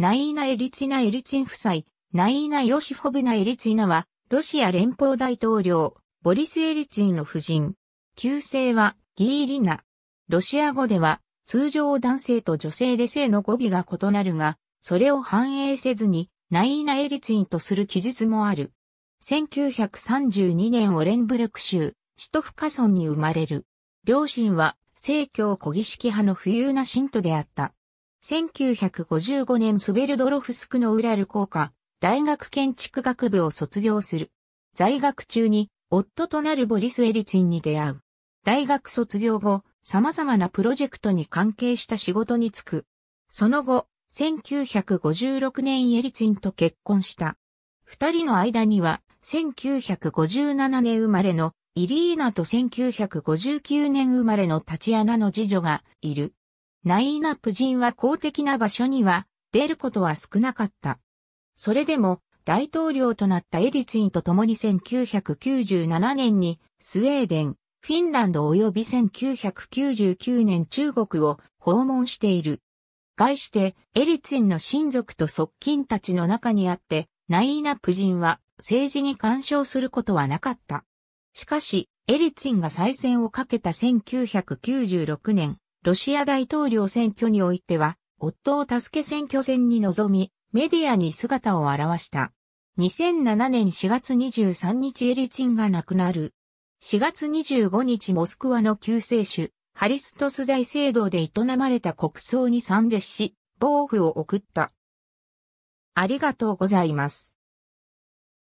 ナイーナ・エリツィナ・エリツィン夫妻、ナイーナ・ヨシフォブナ・エリツィナは、ロシア連邦大統領、ボリス・エリツィンの夫人。旧姓は、ギーリナ。ロシア語では、通常男性と女性で性の語尾が異なるが、それを反映せずに、ナイーナ・エリツィンとする記述もある。1932年オレンブルク州、シトフカ村に生まれる。両親は、正教小儀式派の富裕な信徒であった。1955年スベルドロフスクのウラル工科、大学建築学部を卒業する。在学中に、夫となるボリス・エリツィンに出会う。大学卒業後、様々なプロジェクトに関係した仕事に就く。その後、1956年エリツィンと結婚した。二人の間には、1957年生まれのイリーナと1959年生まれのタチアナの次女がいる。ナイーナプ人は公的な場所には出ることは少なかった。それでも大統領となったエリツィンと共に1997年にスウェーデン、フィンランド及び1999年中国を訪問している。外してエリツィンの親族と側近たちの中にあって、ナイーナプ人は政治に干渉することはなかった。しかし、エリツィンが再選をかけた1996年、ロシア大統領選挙においては、夫を助け選挙戦に臨み、メディアに姿を現した。2007年4月23日エリツィンが亡くなる。4月25日モスクワの救世主、ハリストス大聖堂で営まれた国葬に参列し、防具を送った。ありがとうございます。